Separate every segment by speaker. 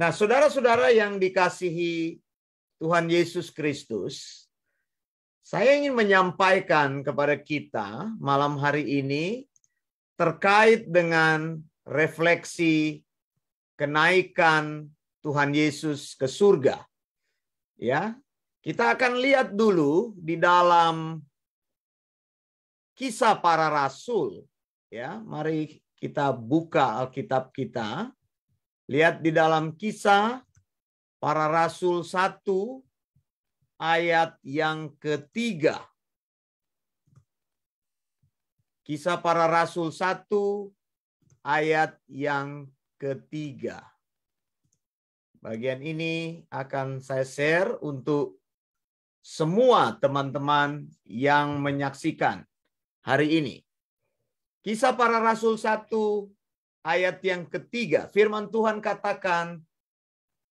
Speaker 1: Nah, saudara-saudara yang dikasihi Tuhan Yesus Kristus, saya ingin menyampaikan kepada kita malam hari ini terkait dengan refleksi kenaikan Tuhan Yesus ke surga. Ya, kita akan lihat dulu di dalam kisah para rasul. Ya, mari kita buka Alkitab kita Lihat di dalam kisah para rasul 1 ayat yang ketiga. Kisah para rasul 1 ayat yang ketiga. Bagian ini akan saya share untuk semua teman-teman yang menyaksikan hari ini. Kisah para Rasul 1 ayat yang ketiga, firman Tuhan katakan,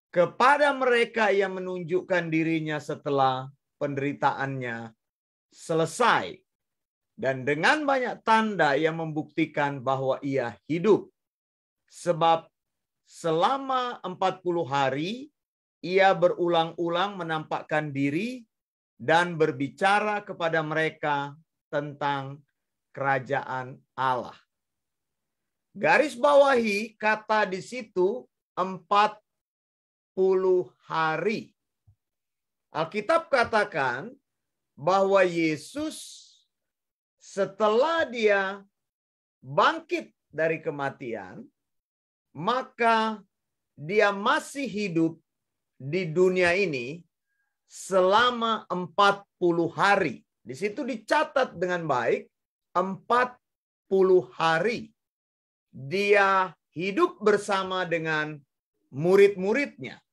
Speaker 1: kepada mereka yang menunjukkan dirinya setelah penderitaannya selesai dan dengan banyak tanda yang membuktikan bahwa ia hidup sebab selama 40 hari ia berulang-ulang menampakkan diri dan berbicara kepada mereka tentang kerajaan Allah Garis bawahi kata di situ 40 hari. Alkitab katakan bahwa Yesus setelah dia bangkit dari kematian, maka dia masih hidup di dunia ini selama 40 hari. Di situ dicatat dengan baik 40 hari dia hidup bersama dengan murid-muridnya.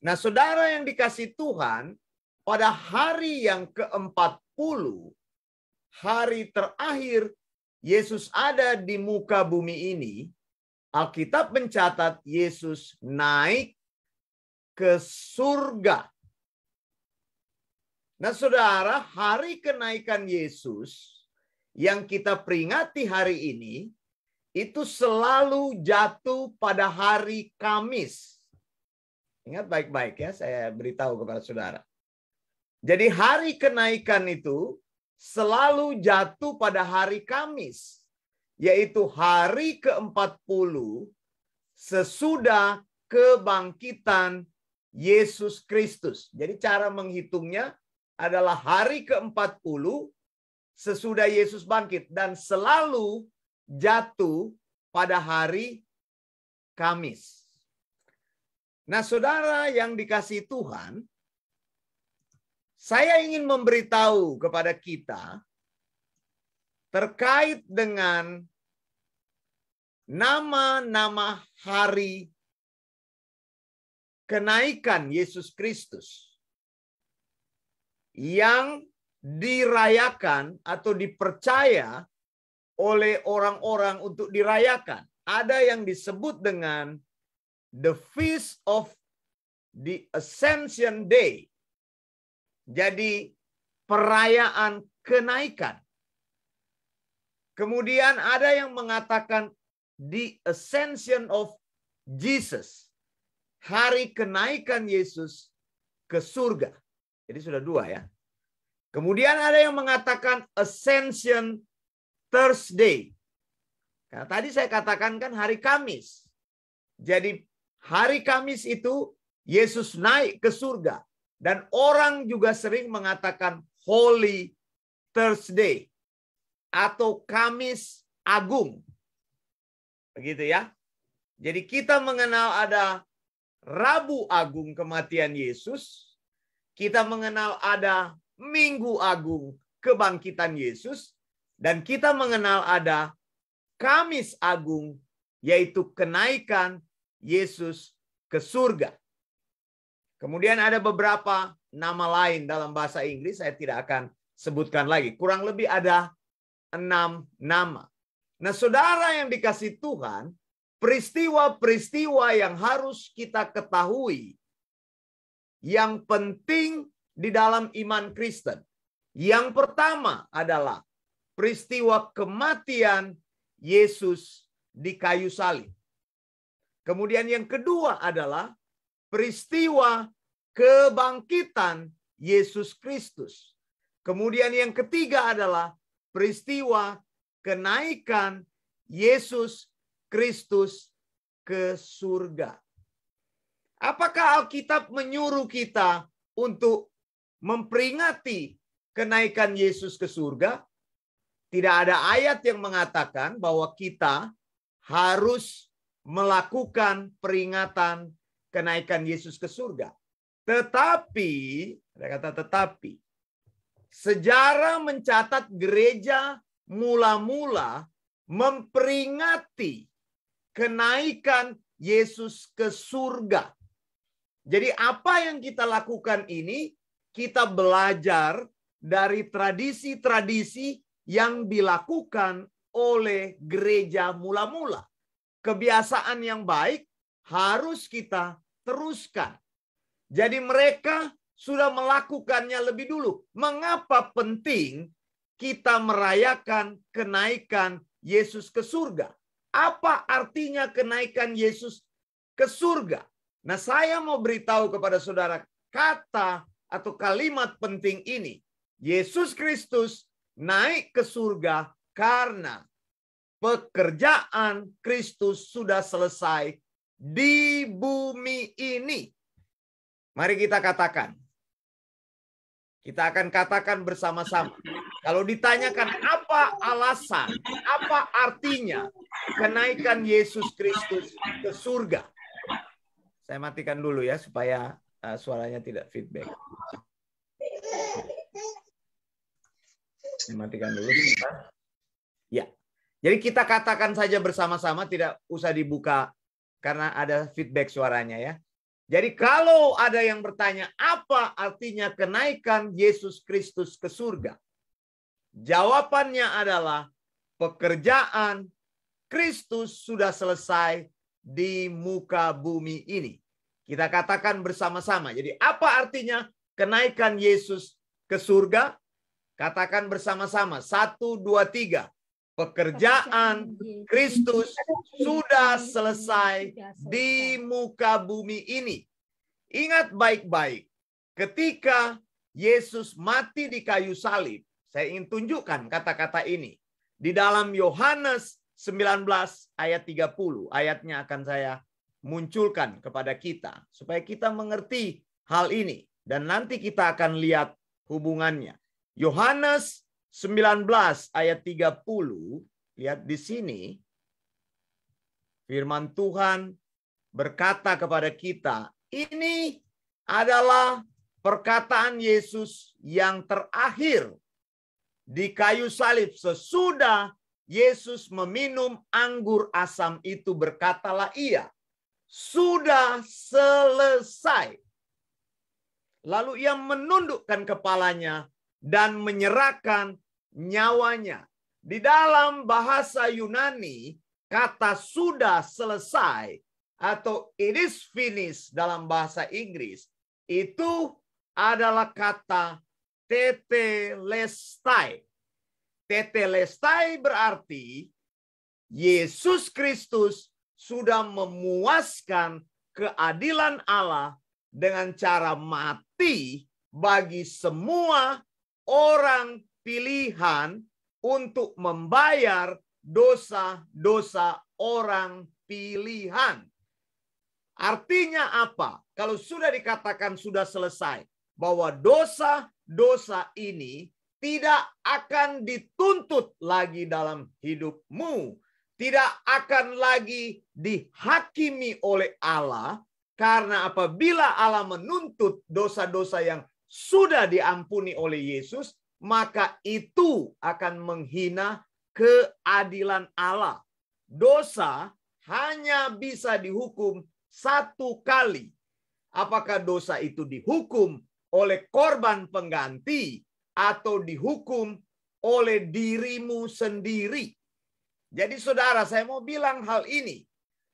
Speaker 1: Nah, saudara yang dikasih Tuhan, pada hari yang ke-40, hari terakhir Yesus ada di muka bumi ini, Alkitab mencatat Yesus naik ke surga. Nah, saudara, hari kenaikan Yesus yang kita peringati hari ini itu selalu jatuh pada hari Kamis. Ingat baik-baik ya, saya beritahu kepada saudara. Jadi hari kenaikan itu selalu jatuh pada hari Kamis, yaitu hari ke-40 sesudah kebangkitan Yesus Kristus. Jadi cara menghitungnya adalah hari ke-40 sesudah Yesus bangkit dan selalu jatuh pada hari Kamis. Nah, saudara yang dikasih Tuhan, saya ingin memberitahu kepada kita terkait dengan nama-nama hari kenaikan Yesus Kristus yang dirayakan atau dipercaya oleh orang-orang untuk dirayakan. Ada yang disebut dengan the feast of the ascension day. Jadi perayaan kenaikan. Kemudian ada yang mengatakan the ascension of Jesus. Hari kenaikan Yesus ke surga. Jadi sudah dua ya. Kemudian ada yang mengatakan ascension Thursday. Nah, tadi saya katakan kan hari Kamis. Jadi hari Kamis itu Yesus naik ke surga. Dan orang juga sering mengatakan Holy Thursday atau Kamis Agung. Begitu ya. Jadi kita mengenal ada Rabu Agung kematian Yesus, kita mengenal ada Minggu Agung kebangkitan Yesus, dan kita mengenal ada Kamis Agung, yaitu kenaikan Yesus ke surga. Kemudian ada beberapa nama lain dalam bahasa Inggris, saya tidak akan sebutkan lagi. Kurang lebih ada enam nama. Nah, saudara yang dikasih Tuhan, peristiwa-peristiwa yang harus kita ketahui yang penting di dalam iman Kristen. Yang pertama adalah peristiwa kematian Yesus di kayu salib. Kemudian yang kedua adalah peristiwa kebangkitan Yesus Kristus. Kemudian yang ketiga adalah peristiwa kenaikan Yesus Kristus ke surga. Apakah Alkitab menyuruh kita untuk memperingati kenaikan Yesus ke surga? Tidak ada ayat yang mengatakan bahwa kita harus melakukan peringatan kenaikan Yesus ke surga. Tetapi, ada kata tetapi, sejarah mencatat gereja mula-mula memperingati kenaikan Yesus ke surga. Jadi apa yang kita lakukan ini, kita belajar dari tradisi-tradisi yang dilakukan oleh gereja mula-mula. Kebiasaan yang baik harus kita teruskan. Jadi mereka sudah melakukannya lebih dulu. Mengapa penting kita merayakan kenaikan Yesus ke surga? Apa artinya kenaikan Yesus ke surga? Nah, saya mau beritahu kepada saudara kata atau kalimat penting ini. Yesus Kristus naik ke surga karena pekerjaan Kristus sudah selesai di bumi ini. Mari kita katakan. Kita akan katakan bersama-sama. Kalau ditanyakan apa alasan, apa artinya kenaikan Yesus Kristus ke surga. Saya matikan dulu ya supaya uh, suaranya tidak feedback. matikan dulu Ya. Jadi kita katakan saja bersama-sama tidak usah dibuka karena ada feedback suaranya ya. Jadi kalau ada yang bertanya apa artinya kenaikan Yesus Kristus ke surga? Jawabannya adalah pekerjaan Kristus sudah selesai di muka bumi ini. Kita katakan bersama-sama. Jadi apa artinya kenaikan Yesus ke surga? Katakan bersama-sama. Satu, dua, tiga. Pekerjaan Kristus sudah selesai di muka bumi ini. Ingat baik-baik. Ketika Yesus mati di kayu salib, saya ingin tunjukkan kata-kata ini. Di dalam Yohanes 19 ayat 30, ayatnya akan saya munculkan kepada kita. Supaya kita mengerti hal ini. Dan nanti kita akan lihat hubungannya. Yohanes 19 ayat 30, lihat di sini firman Tuhan berkata kepada kita, ini adalah perkataan Yesus yang terakhir di kayu salib sesudah Yesus meminum anggur asam itu berkatalah ia, sudah selesai. Lalu ia menundukkan kepalanya dan menyerahkan nyawanya. Di dalam bahasa Yunani, kata sudah selesai atau it is finished dalam bahasa Inggris itu adalah kata tetelestai. Tetelestai berarti Yesus Kristus sudah memuaskan keadilan Allah dengan cara mati bagi semua orang pilihan untuk membayar dosa-dosa orang pilihan. Artinya apa? Kalau sudah dikatakan sudah selesai bahwa dosa-dosa ini tidak akan dituntut lagi dalam hidupmu, tidak akan lagi dihakimi oleh Allah karena apabila Allah menuntut dosa-dosa yang sudah diampuni oleh Yesus, maka itu akan menghina keadilan Allah. Dosa hanya bisa dihukum satu kali. Apakah dosa itu dihukum oleh korban pengganti atau dihukum oleh dirimu sendiri? Jadi saudara, saya mau bilang hal ini.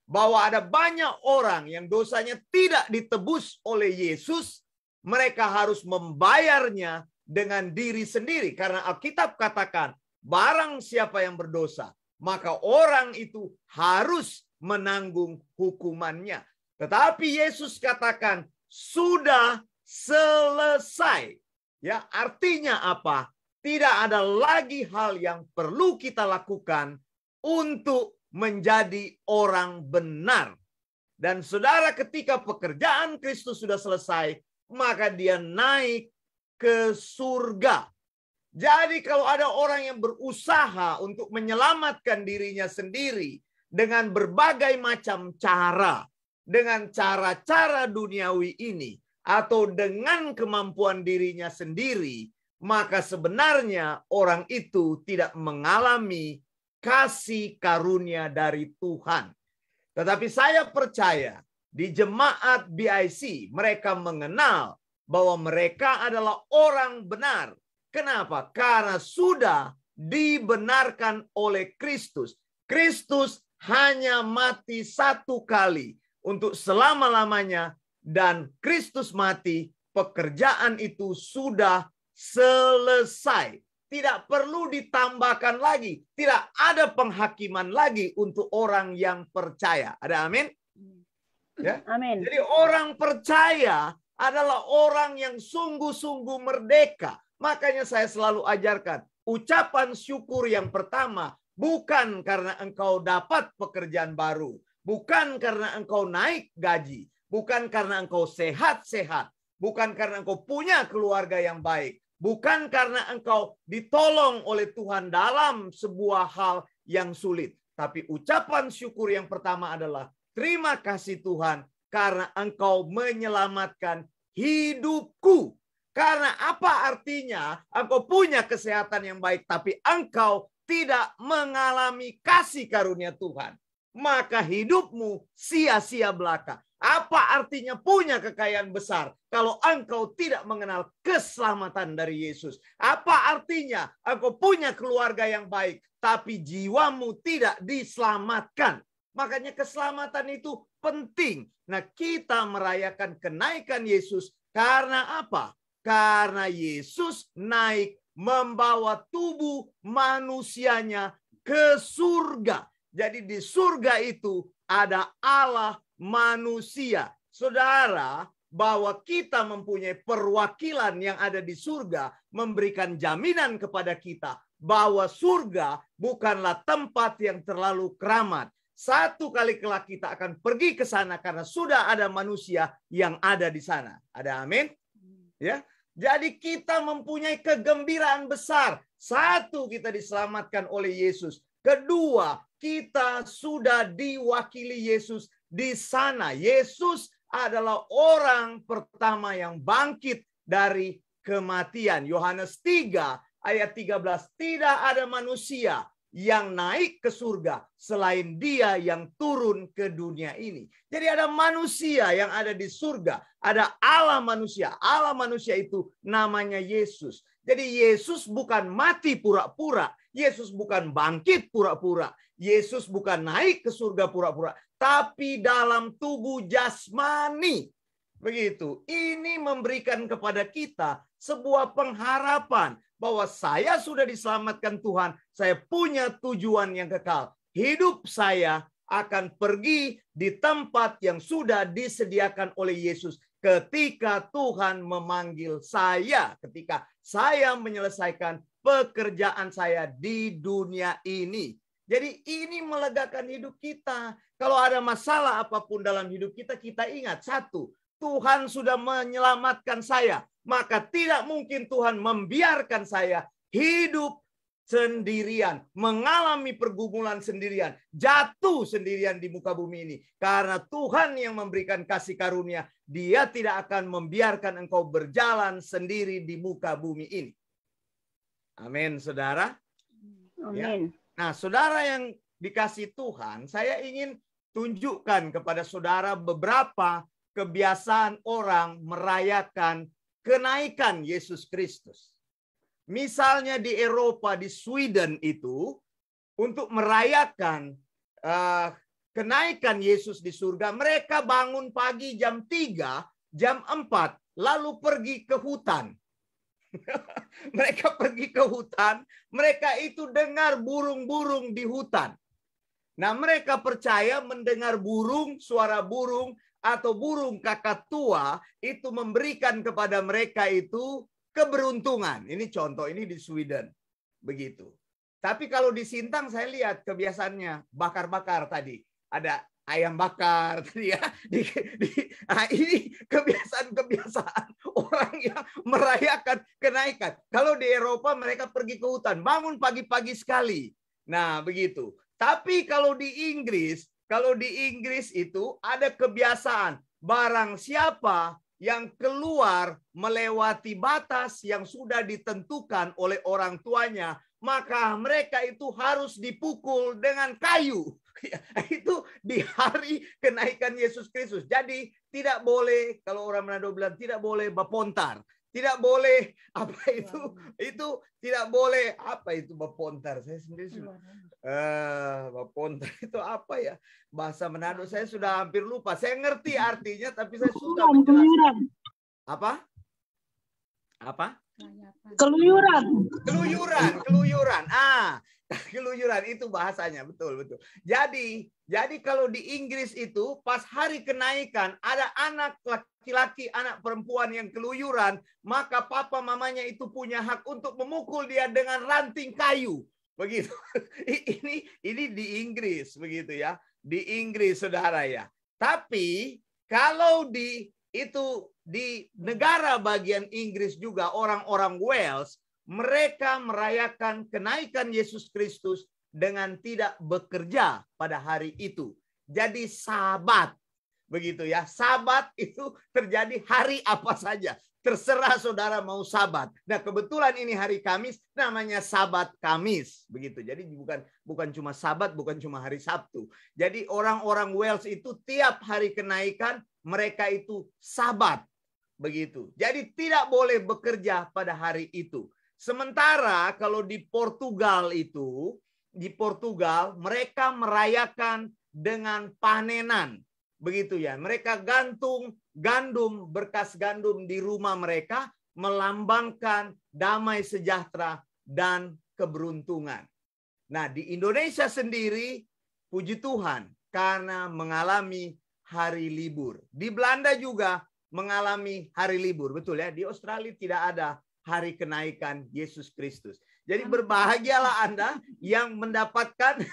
Speaker 1: Bahwa ada banyak orang yang dosanya tidak ditebus oleh Yesus, mereka harus membayarnya dengan diri sendiri karena Alkitab katakan barang siapa yang berdosa maka orang itu harus menanggung hukumannya. Tetapi Yesus katakan sudah selesai. Ya, artinya apa? Tidak ada lagi hal yang perlu kita lakukan untuk menjadi orang benar. Dan saudara ketika pekerjaan Kristus sudah selesai, maka dia naik ke surga. Jadi kalau ada orang yang berusaha untuk menyelamatkan dirinya sendiri dengan berbagai macam cara, dengan cara-cara duniawi ini atau dengan kemampuan dirinya sendiri, maka sebenarnya orang itu tidak mengalami kasih karunia dari Tuhan. Tetapi saya percaya di jemaat BIC, mereka mengenal bahwa mereka adalah orang benar. Kenapa? Karena sudah dibenarkan oleh Kristus. Kristus hanya mati satu kali untuk selama-lamanya dan Kristus mati, pekerjaan itu sudah selesai. Tidak perlu ditambahkan lagi, tidak ada penghakiman lagi untuk orang yang percaya. Ada amin? Ya? Amin. Jadi orang percaya adalah orang yang sungguh-sungguh merdeka. Makanya saya selalu ajarkan, ucapan syukur yang pertama bukan karena engkau dapat pekerjaan baru, bukan karena engkau naik gaji, bukan karena engkau sehat-sehat, bukan karena engkau punya keluarga yang baik, bukan karena engkau ditolong oleh Tuhan dalam sebuah hal yang sulit. Tapi ucapan syukur yang pertama adalah Terima kasih Tuhan karena engkau menyelamatkan hidupku. Karena apa artinya engkau punya kesehatan yang baik tapi engkau tidak mengalami kasih karunia Tuhan. Maka hidupmu sia-sia belaka. Apa artinya punya kekayaan besar kalau engkau tidak mengenal keselamatan dari Yesus? Apa artinya engkau punya keluarga yang baik tapi jiwamu tidak diselamatkan? Makanya keselamatan itu penting. Nah, kita merayakan kenaikan Yesus karena apa? Karena Yesus naik membawa tubuh manusianya ke surga. Jadi di surga itu ada Allah manusia. Saudara, bahwa kita mempunyai perwakilan yang ada di surga memberikan jaminan kepada kita bahwa surga bukanlah tempat yang terlalu keramat, satu kali kelak kita akan pergi ke sana karena sudah ada manusia yang ada di sana. Ada amin? Ya. Jadi kita mempunyai kegembiraan besar. Satu kita diselamatkan oleh Yesus. Kedua, kita sudah diwakili Yesus di sana. Yesus adalah orang pertama yang bangkit dari kematian. Yohanes 3 ayat 13. Tidak ada manusia yang naik ke surga selain dia yang turun ke dunia ini. Jadi ada manusia yang ada di surga, ada Allah manusia. Allah manusia itu namanya Yesus. Jadi Yesus bukan mati pura-pura, Yesus bukan bangkit pura-pura, Yesus bukan naik ke surga pura-pura, tapi dalam tubuh jasmani. Begitu. Ini memberikan kepada kita sebuah pengharapan bahwa saya sudah diselamatkan Tuhan, saya punya tujuan yang kekal. Hidup saya akan pergi di tempat yang sudah disediakan oleh Yesus ketika Tuhan memanggil saya, ketika saya menyelesaikan pekerjaan saya di dunia ini. Jadi ini melegakan hidup kita. Kalau ada masalah apapun dalam hidup kita, kita ingat satu, Tuhan sudah menyelamatkan saya maka tidak mungkin Tuhan membiarkan saya hidup sendirian, mengalami pergumulan sendirian, jatuh sendirian di muka bumi ini. Karena Tuhan yang memberikan kasih karunia, dia tidak akan membiarkan engkau berjalan sendiri di muka bumi ini. Amin, saudara. Ya. Amin. Ya. Nah, saudara yang dikasih Tuhan, saya ingin tunjukkan kepada saudara beberapa kebiasaan orang merayakan kenaikan Yesus Kristus. Misalnya di Eropa, di Sweden itu, untuk merayakan uh, kenaikan Yesus di surga, mereka bangun pagi jam 3, jam 4, lalu pergi ke hutan. mereka pergi ke hutan, mereka itu dengar burung-burung di hutan. Nah, mereka percaya mendengar burung, suara burung atau burung kakak tua itu memberikan kepada mereka itu keberuntungan. Ini contoh ini di Sweden. Begitu. Tapi kalau di Sintang saya lihat kebiasaannya bakar-bakar tadi. Ada ayam bakar tadi ya. Di, di, nah ini kebiasaan-kebiasaan orang yang merayakan kenaikan. Kalau di Eropa mereka pergi ke hutan, bangun pagi-pagi sekali. Nah, begitu. Tapi kalau di Inggris kalau di Inggris itu ada kebiasaan barang siapa yang keluar melewati batas yang sudah ditentukan oleh orang tuanya, maka mereka itu harus dipukul dengan kayu. itu di hari kenaikan Yesus Kristus. Jadi tidak boleh kalau orang Manado bilang tidak boleh bapontar, tidak boleh apa itu itu tidak boleh apa itu bapontar saya sendiri sudah uh, eh, bapontar itu apa ya bahasa Manado saya sudah hampir lupa saya ngerti artinya tapi saya sudah menjelaskan apa apa keluyuran keluyuran keluyuran ah keluyuran itu bahasanya betul betul. Jadi jadi kalau di Inggris itu pas hari kenaikan ada anak laki-laki anak perempuan yang keluyuran maka papa mamanya itu punya hak untuk memukul dia dengan ranting kayu begitu. Ini ini di Inggris begitu ya di Inggris saudara ya. Tapi kalau di itu di negara bagian Inggris juga orang-orang Wales mereka merayakan kenaikan Yesus Kristus dengan tidak bekerja pada hari itu. Jadi sabat begitu ya. Sabat itu terjadi hari apa saja. Terserah saudara mau sabat. Nah, kebetulan ini hari Kamis namanya sabat Kamis begitu. Jadi bukan bukan cuma sabat, bukan cuma hari Sabtu. Jadi orang-orang Wales itu tiap hari kenaikan mereka itu sabat begitu. Jadi tidak boleh bekerja pada hari itu. Sementara kalau di Portugal itu, di Portugal mereka merayakan dengan panenan. Begitu ya. Mereka gantung gandum, berkas gandum di rumah mereka melambangkan damai sejahtera dan keberuntungan. Nah, di Indonesia sendiri puji Tuhan karena mengalami hari libur. Di Belanda juga mengalami hari libur, betul ya? Di Australia tidak ada hari kenaikan Yesus Kristus. Jadi berbahagialah Anda yang mendapatkan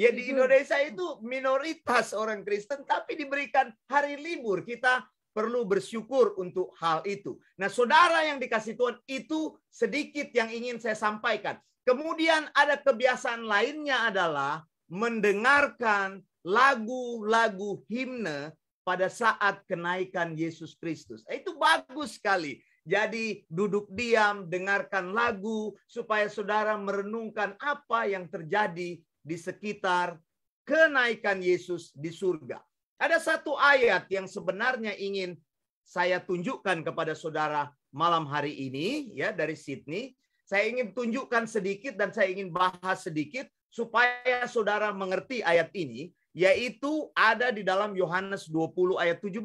Speaker 1: ya di Indonesia itu minoritas orang Kristen tapi diberikan hari libur. Kita perlu bersyukur untuk hal itu. Nah, saudara yang dikasih Tuhan itu sedikit yang ingin saya sampaikan. Kemudian ada kebiasaan lainnya adalah mendengarkan lagu-lagu himne pada saat kenaikan Yesus Kristus. Itu bagus sekali. Jadi duduk diam, dengarkan lagu supaya saudara merenungkan apa yang terjadi di sekitar kenaikan Yesus di surga. Ada satu ayat yang sebenarnya ingin saya tunjukkan kepada saudara malam hari ini ya dari Sydney. Saya ingin tunjukkan sedikit dan saya ingin bahas sedikit supaya saudara mengerti ayat ini yaitu ada di dalam Yohanes 20 ayat 17.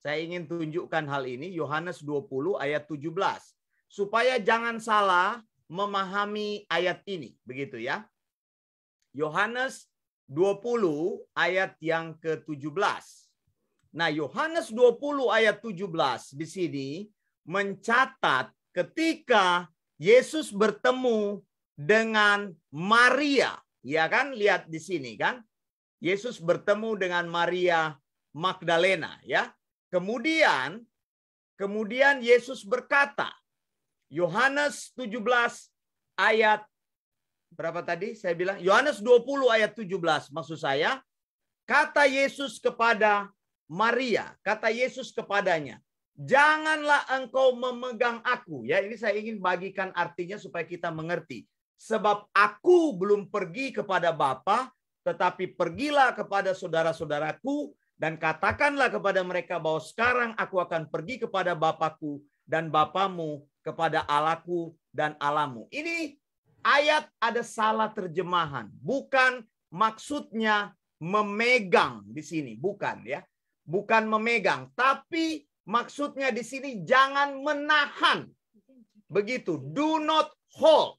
Speaker 1: Saya ingin tunjukkan hal ini Yohanes 20 ayat 17 supaya jangan salah memahami ayat ini, begitu ya. Yohanes 20 ayat yang ke-17. Nah, Yohanes 20 ayat 17 di sini mencatat ketika Yesus bertemu dengan Maria, ya kan? Lihat di sini kan. Yesus bertemu dengan Maria Magdalena, ya. Kemudian kemudian Yesus berkata Yohanes 17 ayat berapa tadi saya bilang Yohanes 20 ayat 17 maksud saya kata Yesus kepada Maria kata Yesus kepadanya janganlah engkau memegang aku ya ini saya ingin bagikan artinya supaya kita mengerti sebab aku belum pergi kepada Bapa tetapi pergilah kepada saudara-saudaraku dan katakanlah kepada mereka bahwa sekarang aku akan pergi kepada Bapakku dan Bapamu kepada Allahku dan Alamu. Ini ayat ada salah terjemahan. Bukan maksudnya memegang di sini, bukan ya. Bukan memegang, tapi maksudnya di sini jangan menahan. Begitu. Do not hold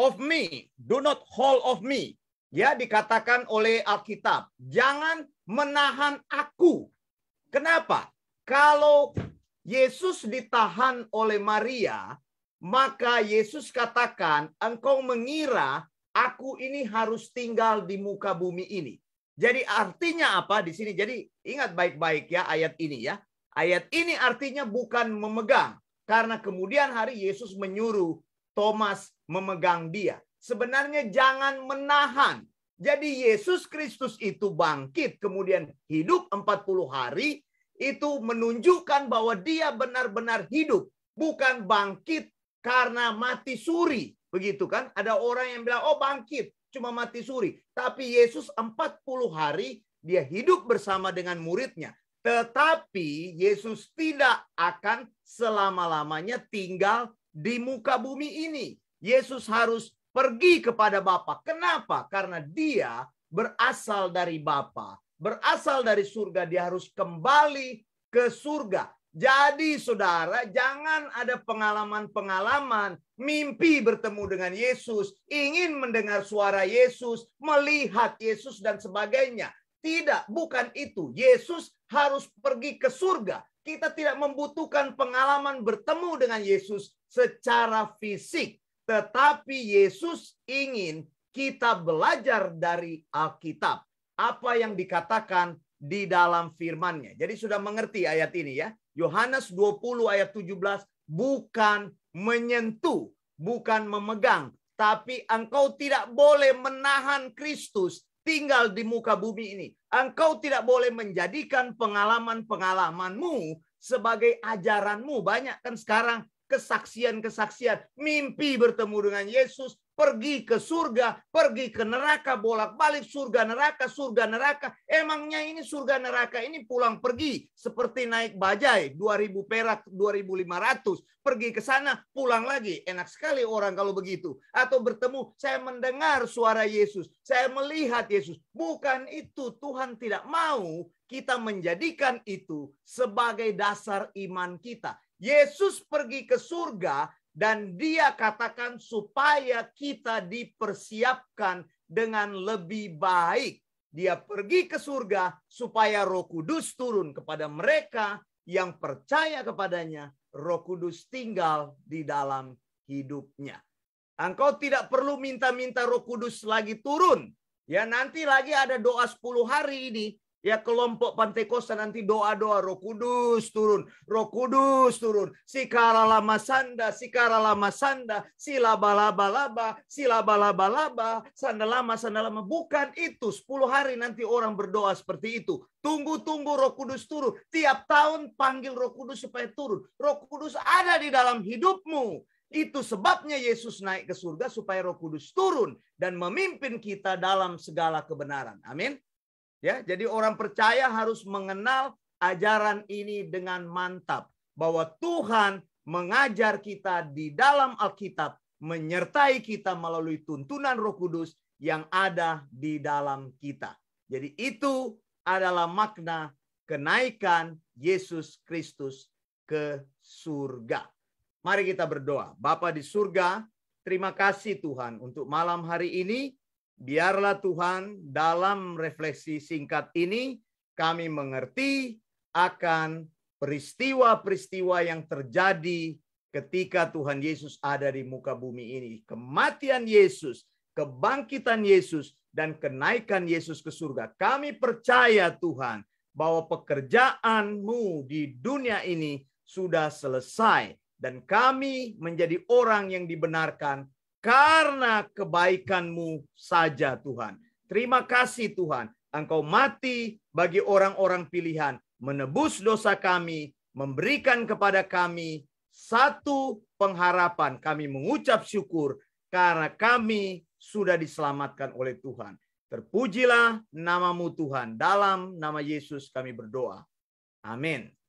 Speaker 1: of me. Do not hold of me. Ya dikatakan oleh Alkitab. Jangan menahan aku. Kenapa? Kalau Yesus ditahan oleh Maria, maka Yesus katakan, "Engkau mengira aku ini harus tinggal di muka bumi ini." Jadi artinya apa di sini? Jadi ingat baik-baik ya ayat ini ya. Ayat ini artinya bukan memegang karena kemudian hari Yesus menyuruh Thomas memegang dia. Sebenarnya jangan menahan jadi Yesus Kristus itu bangkit kemudian hidup 40 hari itu menunjukkan bahwa dia benar-benar hidup, bukan bangkit karena mati suri. Begitu kan? Ada orang yang bilang, "Oh, bangkit cuma mati suri." Tapi Yesus 40 hari dia hidup bersama dengan muridnya. Tetapi Yesus tidak akan selama-lamanya tinggal di muka bumi ini. Yesus harus pergi kepada Bapa. Kenapa? Karena dia berasal dari Bapa, berasal dari surga, dia harus kembali ke surga. Jadi saudara, jangan ada pengalaman-pengalaman mimpi bertemu dengan Yesus, ingin mendengar suara Yesus, melihat Yesus dan sebagainya. Tidak, bukan itu. Yesus harus pergi ke surga. Kita tidak membutuhkan pengalaman bertemu dengan Yesus secara fisik. Tetapi Yesus ingin kita belajar dari Alkitab. Apa yang dikatakan di dalam Firman-Nya. Jadi sudah mengerti ayat ini ya. Yohanes 20 ayat 17 bukan menyentuh, bukan memegang. Tapi engkau tidak boleh menahan Kristus tinggal di muka bumi ini. Engkau tidak boleh menjadikan pengalaman-pengalamanmu sebagai ajaranmu. Banyak kan sekarang kesaksian-kesaksian, mimpi bertemu dengan Yesus, pergi ke surga, pergi ke neraka, bolak-balik surga neraka, surga neraka. Emangnya ini surga neraka ini pulang pergi seperti naik bajai 2000 perak 2500, pergi ke sana, pulang lagi. Enak sekali orang kalau begitu. Atau bertemu, saya mendengar suara Yesus, saya melihat Yesus. Bukan itu Tuhan tidak mau kita menjadikan itu sebagai dasar iman kita. Yesus pergi ke surga dan dia katakan supaya kita dipersiapkan dengan lebih baik. Dia pergi ke surga supaya Roh Kudus turun kepada mereka yang percaya kepadanya. Roh Kudus tinggal di dalam hidupnya. Engkau tidak perlu minta-minta Roh Kudus lagi turun. Ya nanti lagi ada doa 10 hari ini Ya kelompok Pantekosta nanti doa-doa Roh Kudus turun, Roh Kudus turun. Si kara lama sanda, si kara lama sanda, si laba laba laba, si laba laba laba, sanda lama sanda lama. Bukan itu. 10 hari nanti orang berdoa seperti itu. Tunggu-tunggu Roh Kudus turun. Tiap tahun panggil Roh Kudus supaya turun. Roh Kudus ada di dalam hidupmu. Itu sebabnya Yesus naik ke surga supaya Roh Kudus turun dan memimpin kita dalam segala kebenaran. Amin. Ya, jadi orang percaya harus mengenal ajaran ini dengan mantap bahwa Tuhan mengajar kita di dalam Alkitab, menyertai kita melalui tuntunan Roh Kudus yang ada di dalam kita. Jadi itu adalah makna kenaikan Yesus Kristus ke surga. Mari kita berdoa. Bapa di surga, terima kasih Tuhan untuk malam hari ini Biarlah Tuhan dalam refleksi singkat ini kami mengerti akan peristiwa-peristiwa yang terjadi ketika Tuhan Yesus ada di muka bumi ini. Kematian Yesus, kebangkitan Yesus, dan kenaikan Yesus ke surga. Kami percaya Tuhan bahwa pekerjaanmu di dunia ini sudah selesai. Dan kami menjadi orang yang dibenarkan karena kebaikanmu saja Tuhan. Terima kasih Tuhan. Engkau mati bagi orang-orang pilihan. Menebus dosa kami. Memberikan kepada kami satu pengharapan. Kami mengucap syukur karena kami sudah diselamatkan oleh Tuhan. Terpujilah namamu Tuhan. Dalam nama Yesus kami berdoa. Amin.